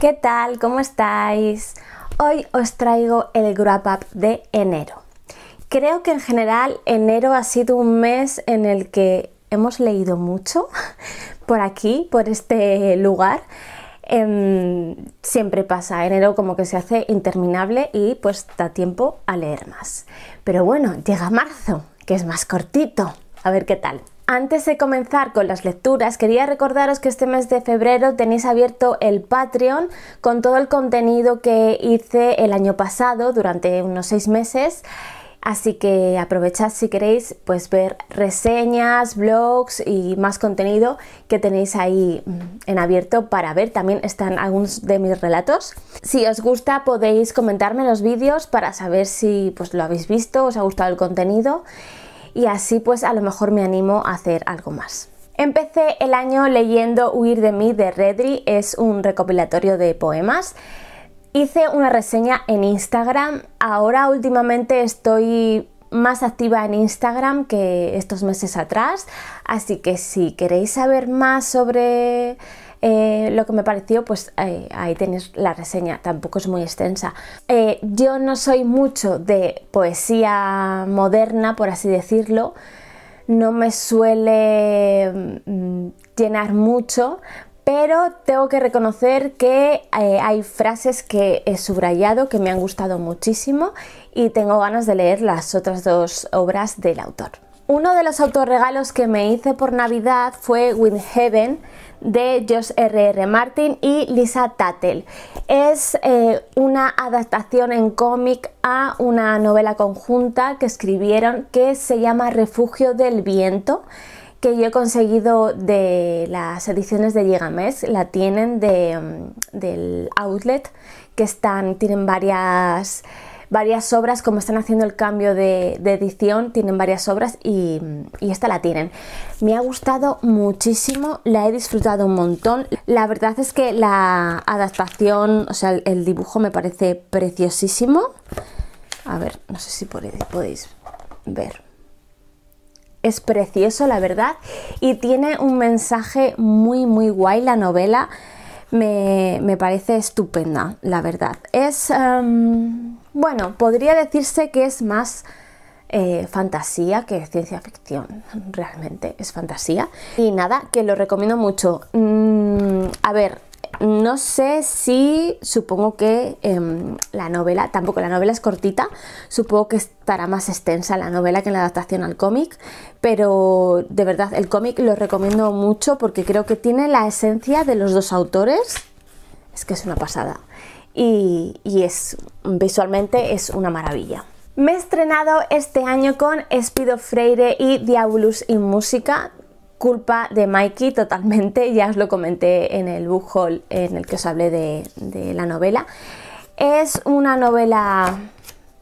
¿qué tal? ¿Cómo estáis? Hoy os traigo el wrap up de enero. Creo que en general enero ha sido un mes en el que hemos leído mucho por aquí, por este lugar. Em, siempre pasa, enero como que se hace interminable y pues da tiempo a leer más. Pero bueno, llega marzo, que es más cortito. A ver qué tal. Antes de comenzar con las lecturas, quería recordaros que este mes de febrero tenéis abierto el Patreon con todo el contenido que hice el año pasado durante unos seis meses. Así que aprovechad si queréis pues ver reseñas, blogs y más contenido que tenéis ahí mm, en abierto para ver. También están algunos de mis relatos. Si os gusta podéis comentarme los vídeos para saber si pues lo habéis visto, os ha gustado el contenido y así pues a lo mejor me animo a hacer algo más. Empecé el año leyendo Huir de mí de Redri, es un recopilatorio de poemas. Hice una reseña en Instagram, ahora últimamente estoy más activa en Instagram que estos meses atrás, así que si queréis saber más sobre eh, lo que me pareció, pues eh, ahí tenéis la reseña, tampoco es muy extensa. Eh, yo no soy mucho de poesía moderna, por así decirlo, no me suele mm, llenar mucho, pero tengo que reconocer que hay frases que he subrayado que me han gustado muchísimo y tengo ganas de leer las otras dos obras del autor. Uno de los autorregalos que me hice por Navidad fue wind Heaven de Josh R. R. Martin y Lisa Tattel. Es eh, una adaptación en cómic a una novela conjunta que escribieron que se llama Refugio del Viento que yo he conseguido de las ediciones de Gigamesh, la tienen de, mm, del outlet, que están, tienen varias varias obras, como están haciendo el cambio de, edición, tienen varias obras y, esta la tienen. Me ha gustado muchísimo, la he disfrutado un montón. La verdad es que la adaptación, o sea, el, dibujo me parece preciosísimo. A ver, no sé si podéis ver es precioso, la verdad, y tiene un mensaje muy, muy guay la novela me, parece estupenda, la verdad. Es, em, bueno, podría decirse que es más eh, fantasía que ciencia ficción, realmente es fantasía. Y nada, que lo recomiendo mucho. Mm, a ver, no sé si, supongo que em, la novela, tampoco la novela es cortita, supongo que estará más extensa la novela que en la adaptación al cómic, pero de verdad el cómic lo recomiendo mucho porque creo que tiene la esencia de los dos autores. Es que es una pasada. Y, es visualmente es una maravilla. Me he estrenado este año con Espido Freire y Diabolus y Música, culpa de Mikey totalmente, ya os lo comenté en el book haul en el que os hablé de, la novela. Es una novela,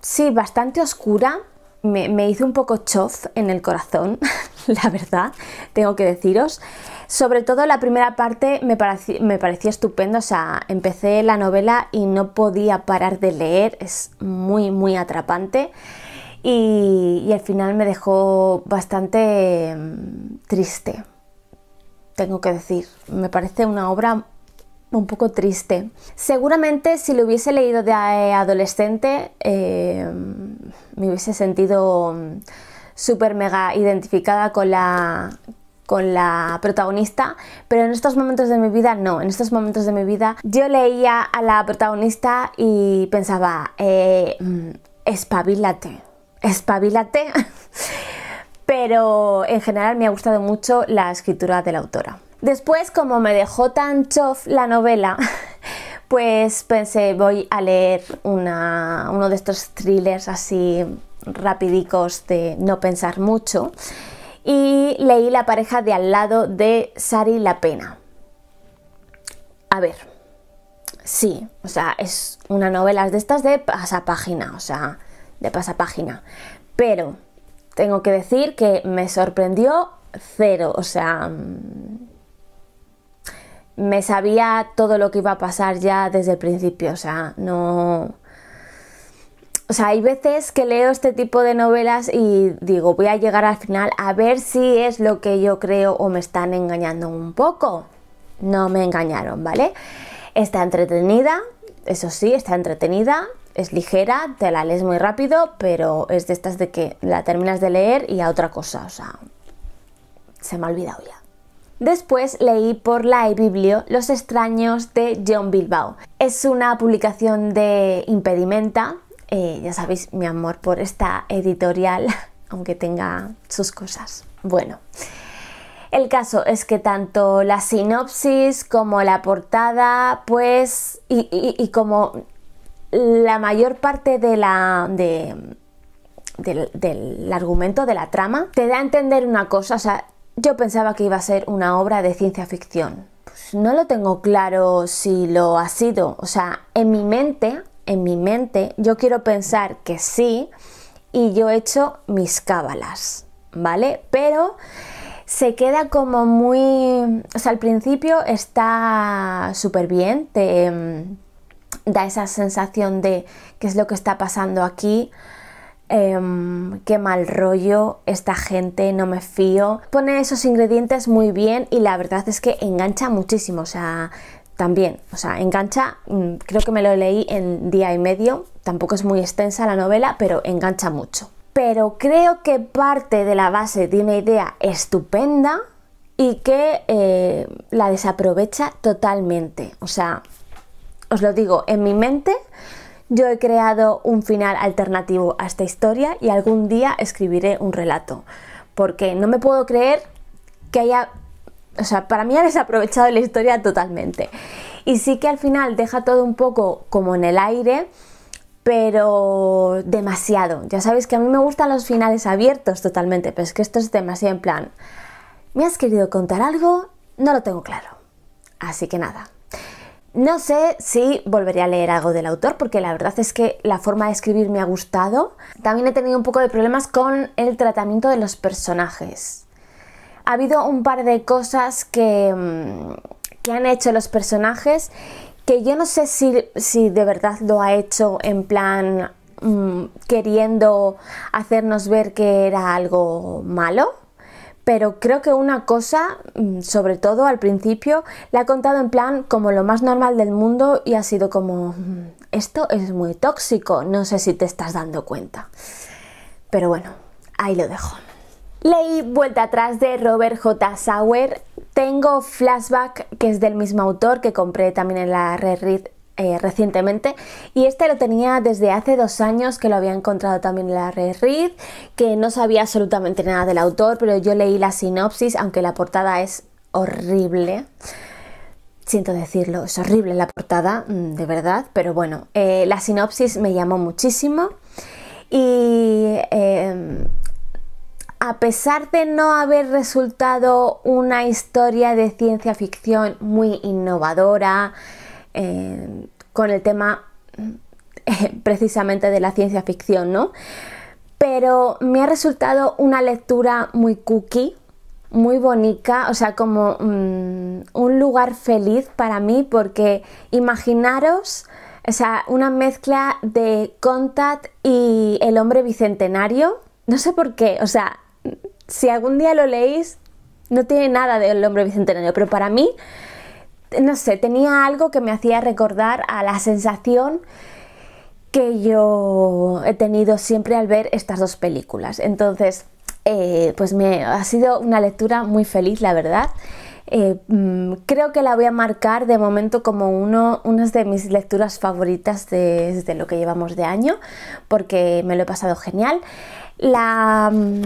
sí, bastante oscura, me, hizo un poco chof en el corazón, la verdad, tengo que deciros. Sobre todo la primera parte me, pareció me parecía estupendo, o sea, empecé la novela y no podía parar de leer, es muy, muy atrapante y, al final me dejó bastante em, triste, tengo que decir. Me parece una obra un poco triste. Seguramente si lo hubiese leído de eh, adolescente em, me hubiese sentido mm, súper mega identificada con la, protagonista, pero en estos momentos de mi vida no, en estos momentos de mi vida yo leía a la protagonista y pensaba, eh, mm, espabilate, espabilate, pero en general me ha gustado mucho la escritura de la autora. Después, como me dejó tan chof la novela, pues pensé voy a leer una, uno de estos thrillers así rapidicos de no pensar mucho y leí La pareja de al lado de Sari La Pena. A ver, sí, o sea, es una novela de estas de página, o sea, de página, Pero tengo que decir que me sorprendió cero, o sea, mm, me sabía todo lo que iba a pasar ya desde el principio, o sea, no... O sea, hay veces que leo este tipo de novelas y digo, voy a llegar al final a ver si es lo que yo creo o me están engañando un poco. No me engañaron, ¿vale? Está entretenida, eso sí, está entretenida, es ligera, te la lees muy rápido, pero es de estas de que la terminas de leer y a otra cosa, o sea, se me ha olvidado ya. Después leí por la eBiblio Los extraños de John Bilbao. Es una publicación de impedimenta, eh, ya sabéis mi amor por esta editorial, aunque tenga sus cosas. Bueno, el caso es que tanto la sinopsis como la portada, pues, y como la mayor parte de la, de, del, argumento, de la trama, te da a entender una cosa, o sea, yo pensaba que iba a ser una obra de ciencia ficción. Pues no lo tengo claro si lo ha sido, o sea, en mi mente, en mi mente, yo quiero pensar que sí y yo he hecho mis cábalas, ¿vale? Pero se queda como muy, o sea, al principio está súper bien, te em, da esa sensación de qué es lo que está pasando aquí, em, qué mal rollo, esta gente, no me fío. Pone esos ingredientes muy bien y la verdad es que engancha muchísimo, o sea, también, o sea, engancha, mm, creo que me lo leí en día y medio, tampoco es muy extensa la novela, pero engancha mucho. Pero creo que parte de la base de una idea estupenda y que eh, la desaprovecha totalmente. O sea, os lo digo, en mi mente yo he creado un final alternativo a esta historia y algún día escribiré un relato. Porque no me puedo creer que haya... O sea, para mí ha desaprovechado la historia totalmente. Y sí que al final deja todo un poco como en el aire, pero demasiado. Ya sabéis que a mí me gustan los finales abiertos totalmente, pero es que esto es demasiado en plan... ¿Me has querido contar algo? No lo tengo claro. Así que nada, no sé si volveré a leer algo del autor porque la verdad es que la forma de escribir me ha gustado. También he tenido un poco de problemas con el tratamiento de los personajes. Ha habido un par de cosas que, mm, han hecho los personajes que yo no sé si, de verdad lo ha hecho en plan mm, queriendo hacernos ver que era algo malo pero creo que una cosa, mm, sobre todo al principio, la ha contado en plan como lo más normal del mundo y ha sido como, mm, esto es muy tóxico, no sé si te estás dando cuenta. Pero bueno, ahí lo dejo. Leí Vuelta atrás de Robert J. Sauer. Tengo Flashback, que es del mismo autor, que compré también en la Red Read eh, recientemente y este lo tenía desde hace dos años que lo había encontrado también en la red Read que no sabía absolutamente nada del autor pero yo leí la sinopsis aunque la portada es horrible siento decirlo es horrible la portada mm, de verdad pero bueno eh, la sinopsis me llamó muchísimo y em, a pesar de no haber resultado una historia de ciencia ficción muy innovadora con el tema precisamente de la ciencia ficción, ¿no? Pero me ha resultado una lectura muy cookie, muy bonita, o sea, como mm, un lugar feliz para mí, porque imaginaros, o sea, una mezcla de Contact y El hombre bicentenario, no sé por qué, o sea, si algún día lo leéis, no tiene nada de El hombre bicentenario, pero para mí no sé, tenía algo que me hacía recordar a la sensación que yo he tenido siempre al ver estas dos películas. Entonces, eh, pues me ha sido una lectura muy feliz, la verdad. Eh, mm, creo que la voy a marcar de momento como una de mis lecturas favoritas desde de lo que llevamos de año, porque me lo he pasado genial. La mm,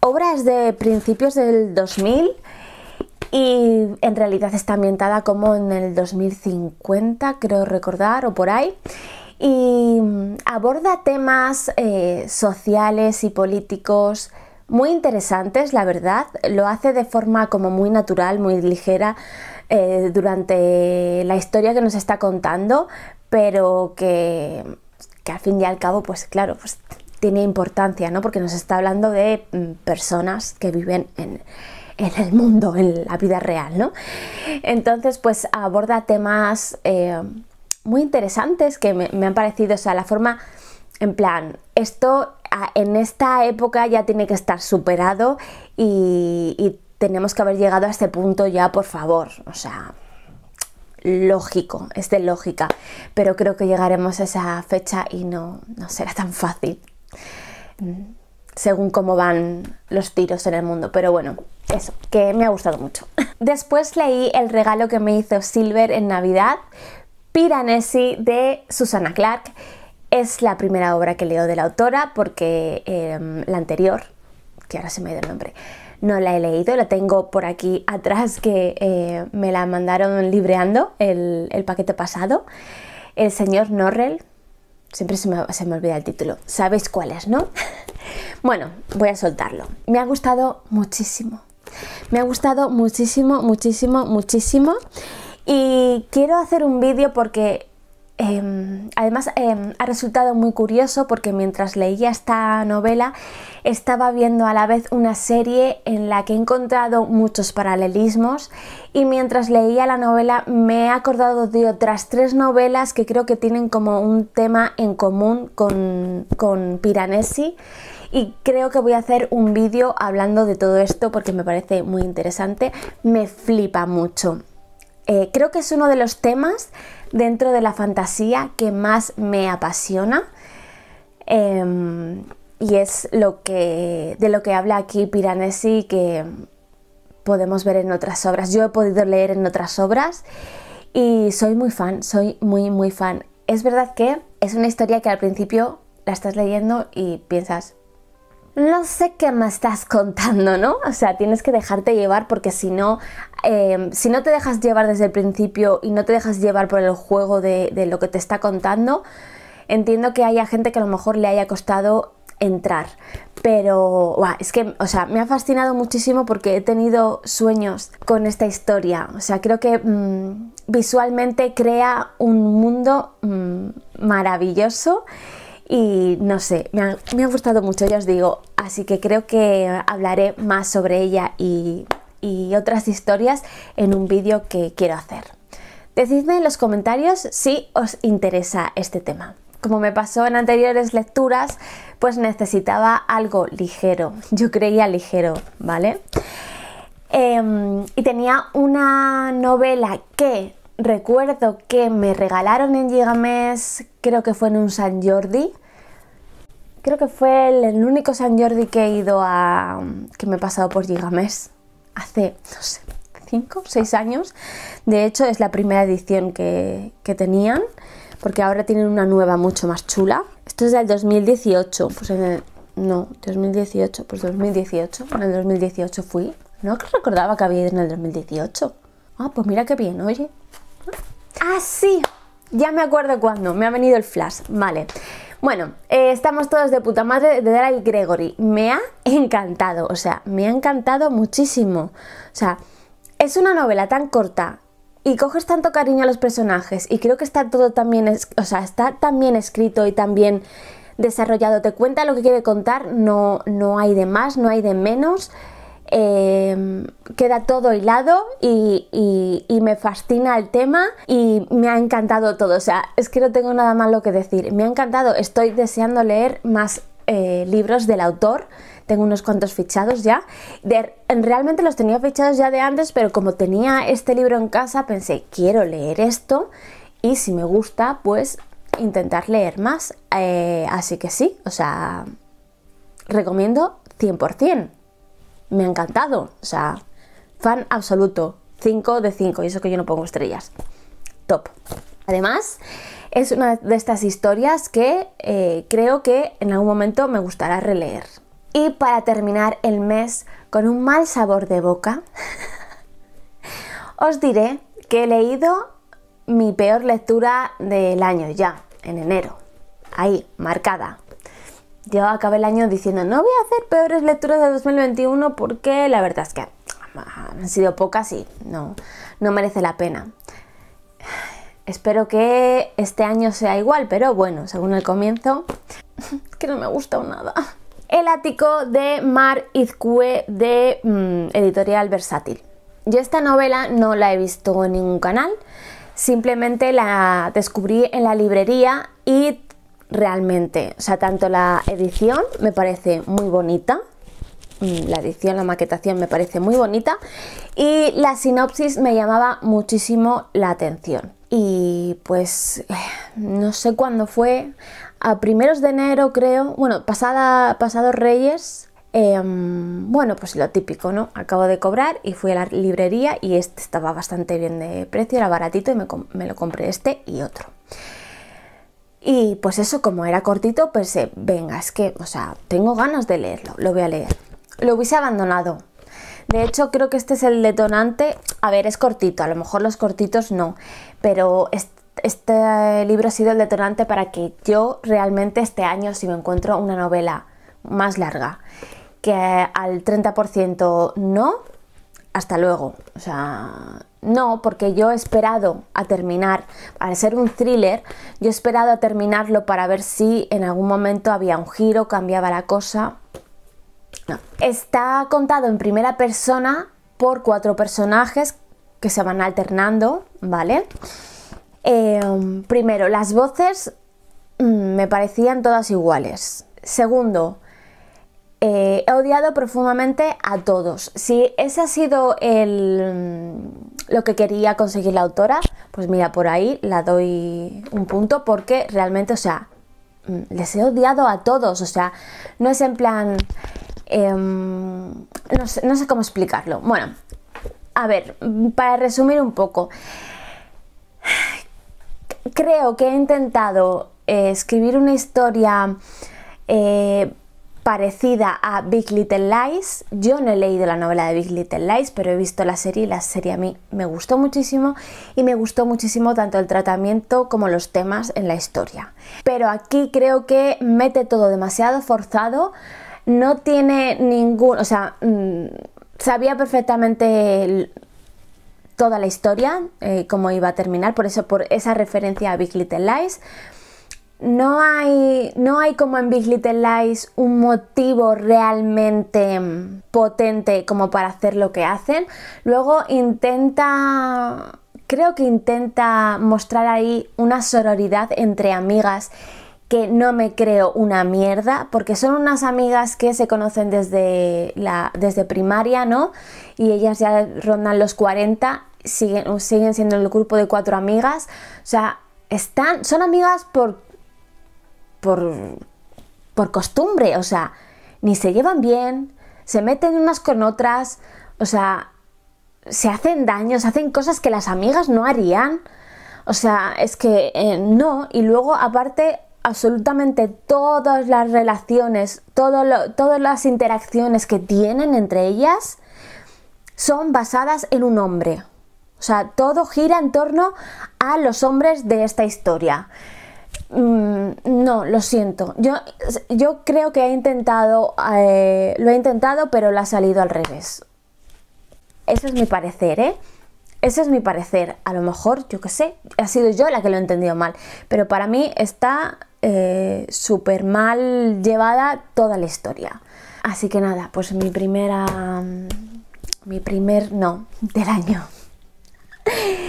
obra es de principios del 2000, y en realidad está ambientada como en el 2050, creo recordar, o por ahí y mm, aborda temas eh, sociales y políticos muy interesantes, la verdad. Lo hace de forma como muy natural, muy ligera eh, durante la historia que nos está contando, pero que, que, al fin y al cabo, pues claro, pues tiene importancia, ¿no? Porque nos está hablando de mm, personas que viven en, en el mundo, en la vida real, ¿no? Entonces, pues aborda temas eh, muy interesantes que me, han parecido, o sea, la forma, en plan, esto en esta época ya tiene que estar superado y, tenemos que haber llegado a este punto ya, por favor, o sea, lógico, es de lógica, pero creo que llegaremos a esa fecha y no, no será tan fácil mm, según cómo van los tiros en el mundo. Pero bueno, eso, que me ha gustado mucho. Después leí el regalo que me hizo Silver en Navidad, Piranesi de Susana Clark. Es la primera obra que leo de la autora porque em, la anterior, que ahora se me ha ido el nombre, no la he leído, la tengo por aquí atrás que eh, me la mandaron libreando el, paquete pasado. El señor Norrell, siempre se me, se me olvida el título, sabéis cuál es, ¿no? bueno, voy a soltarlo. Me ha gustado muchísimo, me ha gustado muchísimo, muchísimo, muchísimo. Y quiero hacer un vídeo porque em, además em, ha resultado muy curioso porque mientras leía esta novela estaba viendo a la vez una serie en la que he encontrado muchos paralelismos y mientras leía la novela me he acordado de otras tres novelas que creo que tienen como un tema en común con Piranesi y creo que voy a hacer un vídeo hablando de todo esto porque me parece muy interesante, me flipa mucho. Eh, creo que es uno de los temas dentro de la fantasía que más me apasiona em, y es lo que, de lo que habla aquí Piranesi que podemos ver en otras obras. Yo he podido leer en otras obras y soy muy fan, soy muy muy fan. Es verdad que es una historia que al principio la estás leyendo y piensas, no sé qué me estás contando, ¿no? O sea, tienes que dejarte llevar porque si no, em, si no te dejas llevar desde el principio y no te dejas llevar por el juego de, lo que te está contando, entiendo que haya gente que a lo mejor le haya costado entrar. Pero es que, o sea, me ha fascinado muchísimo porque he tenido sueños con esta historia. O sea, creo que mm, visualmente crea un mundo mm, maravilloso y no sé, me ha, gustado mucho, ya os digo, así que creo que hablaré más sobre ella y, otras historias en un vídeo que quiero hacer. Decidme en los comentarios si os interesa este tema. Como me pasó en anteriores lecturas, pues necesitaba algo ligero. Yo creía ligero, ¿vale? Em, y tenía una novela que recuerdo que me regalaron en Gigames, creo que fue en un San Jordi, Creo que fue el, único San Jordi que he ido a. Um, que me he pasado por Gigamés hace, no sé, 5 6 años. De hecho, es la primera edición que, que tenían, porque ahora tienen una nueva mucho más chula. Esto es del 2018, pues en el, no, 2018, pues 2018, en el 2018 fui. No que recordaba que había ido en el 2018. Ah, pues mira qué bien, oye. Ah, sí, ya me acuerdo cuándo, me ha venido el flash, vale. Bueno, eh, estamos todos de puta madre de Daryl Gregory. Me ha encantado, o sea, me ha encantado muchísimo. O sea, es una novela tan corta y coges tanto cariño a los personajes y creo que está todo también, o sea, está tan bien escrito y tan bien desarrollado. Te cuenta lo que quiere contar, no, no hay de más, no hay de menos. Em, queda todo hilado y, me fascina el tema y me ha encantado todo. O sea, es que no tengo nada malo que decir. Me ha encantado, estoy deseando leer más eh, libros del autor tengo unos cuantos fichados ya. De, realmente los tenía fichados ya de antes, pero como tenía este libro en casa, pensé, quiero leer esto y si me gusta, pues intentar leer más. Eh, así que sí, o sea, recomiendo 100% me ha encantado. O sea, fan absoluto. 5 de 5. Y eso que yo no pongo estrellas. Top. Además, es una de estas historias que eh, creo que en algún momento me gustará releer. Y para terminar el mes con un mal sabor de boca, os diré que he leído mi peor lectura del año ya, en enero. Ahí, marcada yo acabé el año diciendo, no voy a hacer peores lecturas de 2021 porque la verdad es que han sido pocas y no, no merece la pena. Espero que este año sea igual, pero bueno, según el comienzo, que no me ha gustado nada. El ático de Mar Izcue de mm, Editorial Versátil. Yo esta novela no la he visto en ningún canal, simplemente la descubrí en la librería y realmente, o sea, tanto la edición me parece muy bonita, mm, la edición, la maquetación me parece muy bonita y la sinopsis me llamaba muchísimo la atención. Y pues no sé cuándo fue, a primeros de enero creo, bueno, pasada, pasados Reyes, em, bueno, pues lo típico, ¿no? Acabo de cobrar y fui a la librería y este estaba bastante bien de precio, era baratito y me lo compré este y otro. Y pues eso, como era cortito, pensé, eh, venga, es que, o sea, tengo ganas de leerlo, lo voy a leer. Lo hubiese abandonado. De hecho, creo que este es el detonante. A ver, es cortito, a lo mejor los cortitos no, pero este, este libro ha sido el detonante para que yo realmente este año, si me encuentro una novela más larga, que al 30% no, hasta luego. O sea, no, porque yo he esperado a terminar, para ser un thriller, yo he esperado a terminarlo para ver si en algún momento había un giro, cambiaba la cosa. Está contado en primera persona por cuatro personajes que se van alternando, ¿vale? Em, primero, las voces mm, me parecían todas iguales. Segundo, eh, he odiado profundamente a todos. Si ese ha sido el lo que quería conseguir la autora, pues mira, por ahí la doy un punto porque realmente, o sea, mm, les he odiado a todos, o sea, no es en plan... Em, no, sé, cómo explicarlo. Bueno, a ver, para resumir un poco, creo que he intentado eh, escribir una historia eh, parecida a Big Little Lies. Yo no he leído la novela de Big Little Lies, pero he visto la serie y la serie a mí me gustó muchísimo y me gustó muchísimo tanto el tratamiento como los temas en la historia. Pero aquí creo que mete todo demasiado forzado, no tiene ningún, o sea, mm, sabía perfectamente toda la historia, eh, cómo iba a terminar, por eso por esa referencia a Big Little Lies, no hay, no hay como en Big Little Lies un motivo realmente mm, potente como para hacer lo que hacen. Luego intenta, creo que intenta mostrar ahí una sororidad entre amigas que no me creo una mierda, porque son unas amigas que se conocen desde, la, desde primaria, ¿no? Y ellas ya rondan los 40, siguen, siguen siendo el grupo de cuatro amigas, o sea, están, son amigas por, por, por costumbre, o sea, ni se llevan bien, se meten unas con otras, o sea, se hacen daños, hacen cosas que las amigas no harían. O sea, es que eh, no, y luego aparte absolutamente todas las relaciones, todas las interacciones que tienen entre ellas son basadas en un hombre. O sea, todo gira en torno a los hombres de esta historia. Mm, no, lo siento. Yo, yo creo que he intentado, eh, lo he intentado, pero lo ha salido al revés. Ese es mi parecer, ¿eh? Ese es mi parecer. A lo mejor, yo qué sé, ha sido yo la que lo he entendido mal. Pero para mí está eh, súper mal llevada toda la historia. Así que nada, pues mi primera... Mm, mi primer no del año.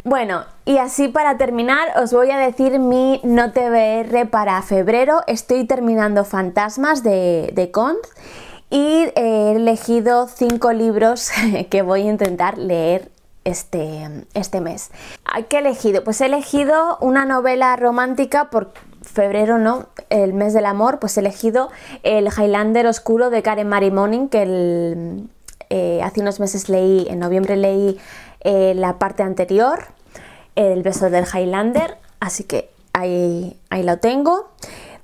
Bueno, y así para terminar os voy a decir mi no TBR para febrero. Estoy terminando Fantasmas de, de Conz y he elegido cinco libros que voy a intentar leer este, este mes. ¿Qué he elegido? Pues he elegido una novela romántica por febrero, ¿no? El mes del amor, pues he elegido El Highlander Oscuro de Karen Marie Morning, que eh, hace unos meses leí, en noviembre leí eh, la parte anterior, el beso del Highlander, así que ahí, lo tengo.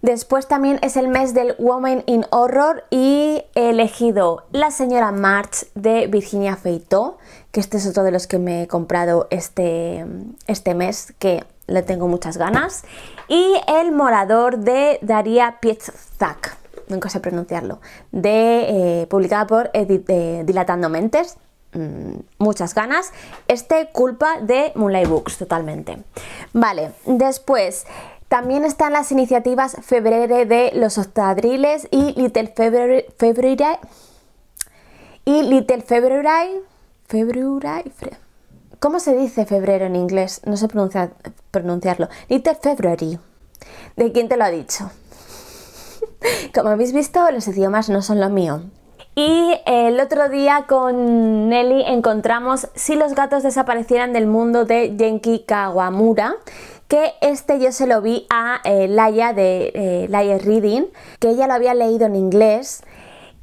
Después también es el mes del Woman in Horror y he elegido La señora March de Virginia Feito, que este es otro de los que me he comprado este, este, mes, que le tengo muchas ganas. Y El Morador de Daria Pietzak, nunca sé pronunciarlo, de, eh, publicada por eh, Dilatando Mentes. Mm, muchas ganas. Este culpa de Moonlight Books, totalmente. Vale, después. También están las iniciativas Febrere de Los octadriles y Little February, February y Little February, February, ¿cómo se dice febrero en inglés? No sé pronuncia pronunciarlo. Little February. ¿De quién te lo ha dicho? Como habéis visto, los idiomas no son lo mío. Y el otro día con Nelly encontramos Si los gatos desaparecieran del mundo de Genki Kawamura, que este yo se lo vi a eh, Laia de eh, Laia Reading, que ella lo había leído en inglés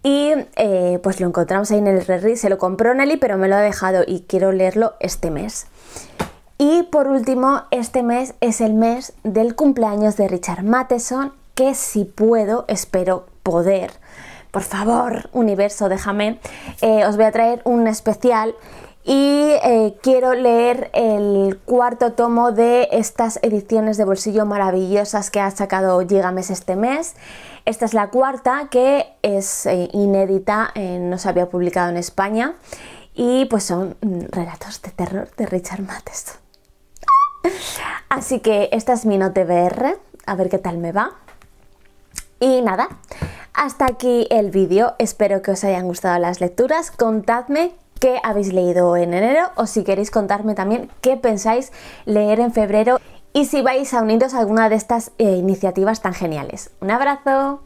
y eh, pues lo encontramos ahí en el reread, se lo compró Nelly pero me lo ha dejado y quiero leerlo este mes. Y por último, este mes es el mes del cumpleaños de Richard Matheson, que si puedo, espero poder por favor, universo, déjame, eh, os voy a traer un especial y eh, quiero leer el cuarto tomo de estas ediciones de bolsillo maravillosas que ha sacado Gigames este mes. Esta es la cuarta que es eh, inédita, no se había publicado en España y pues son relatos de terror de Richard Matheson. Así que esta es mi note BR, a ver qué tal me va. Y nada, hasta aquí el vídeo, espero que os hayan gustado las lecturas, contadme qué habéis leído en enero o si queréis contarme también qué pensáis leer en febrero y si vais a uniros a alguna de estas eh, iniciativas tan geniales. Un abrazo.